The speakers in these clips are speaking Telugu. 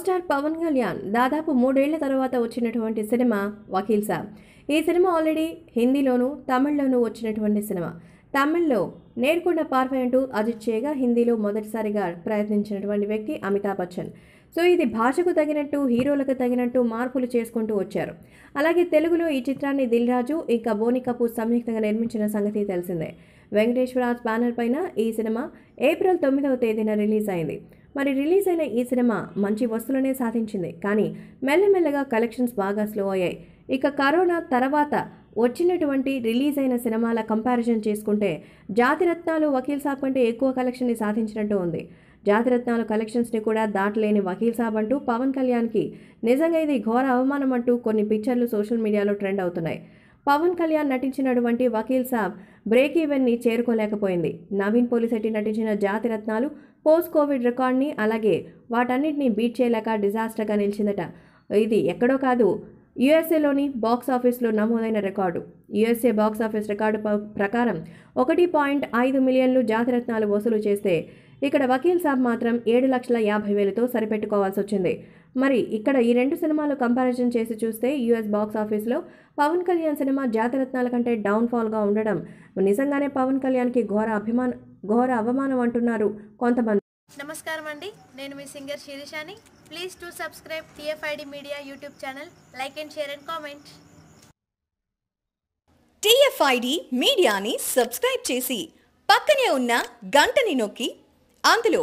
స్టార్ పవన్ కళ్యాణ్ దాదాపు మూడేళ్ల తర్వాత వచ్చినటువంటి సినిమా వకీల్ సాబ్ ఈ సినిమా ఆల్రెడీ హిందీలోనూ తమిళ్లోనూ వచ్చినటువంటి సినిమా తమిళ్లో నేర్కొండ పార్వై అంటూ అజిత్ చేయగా హిందీలో మొదటిసారిగా ప్రయత్నించినటువంటి వ్యక్తి అమితాబ్ బచ్చన్ సో ఇది భాషకు తగినట్టు హీరోలకు తగినట్టు మార్పులు చేసుకుంటూ వచ్చారు అలాగే తెలుగులో ఈ చిత్రాన్ని దిల్ రాజు ఇక బోని కపూర్ సంయుక్తంగా నిర్మించిన సంగతి తెలిసిందే వెంకటేశ్వరరాజ్ బ్యానర్ పైన ఈ సినిమా ఏప్రిల్ తొమ్మిదవ తేదీన రిలీజ్ అయింది మరి రిలీజ్ అయిన ఈ సినిమా మంచి వసూలనే సాధించింది కానీ మెల్లమెల్లగా కలెక్షన్స్ బాగా స్లో అయ్యాయి ఇక కరోనా తర్వాత వచ్చినటువంటి రిలీజ్ అయిన సినిమాల కంపారిజన్ చేసుకుంటే జాతిరత్నాలు వకీల్ సాబ్ కంటే ఎక్కువ కలెక్షన్ని సాధించినట్టు ఉంది జాతిరత్నాలు కలెక్షన్స్ని కూడా దాటలేని వకీల్ సాబ్ అంటూ పవన్ కళ్యాణ్కి నిజంగా ఇది ఘోర అవమానం అంటూ కొన్ని పిక్చర్లు సోషల్ మీడియాలో ట్రెండ్ అవుతున్నాయి పవన్ కళ్యాణ్ నటించినటువంటి వకీల్ సాబ్ బ్రేక్ ఈవెన్ని చేరుకోలేకపోయింది నవీన్ పోలిశెట్టి నటించిన జాతి రత్నాలు పోస్ట్ కోవిడ్ రికార్డ్ని అలాగే వాటన్నిటిని బీట్ చేయలేక డిజాస్టర్గా నిలిచిందట ఇది ఎక్కడో కాదు యుఎస్ఏలోని బాక్స్ ఆఫీస్లో నమోదైన record USA box office record ప్రకారం ఒకటి పాయింట్ ఐదు మిలియన్లు జాతిరత్నాలు వసూలు చేస్తే ఇక్కడ వకీల్ సాబ్ మాత్రం ఏడు లక్షల యాభై వేలతో సరిపెట్టుకోవాల్సి వచ్చింది మరి ఇక్కడ ఈ రెండు సినిమాలు కంపారిజన్ చేసి చూస్తే యుఎస్ బాక్స్ ఆఫీస్లో పవన్ కళ్యాణ్ సినిమా జాతరత్నాల కంటే డౌన్ఫాల్గా ఉండడం నిజంగానే పవన్ కళ్యాణ్కి ఘోర అభిమాన ఘోర అవమానం అంటున్నారు కొంతమంది నమస్కారం అండి నేను మీ సింగర్ శిరీషాని please to subscribe TFID media YouTube channel like and share and comment TFID మీడియాని సబ్స్క్రైబ్ చేసి పక్కనే ఉన్న గంటని నొక్కి అందులో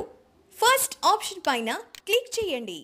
ఫస్ట్ ఆప్షన్ పైన క్లిక్ చేయండి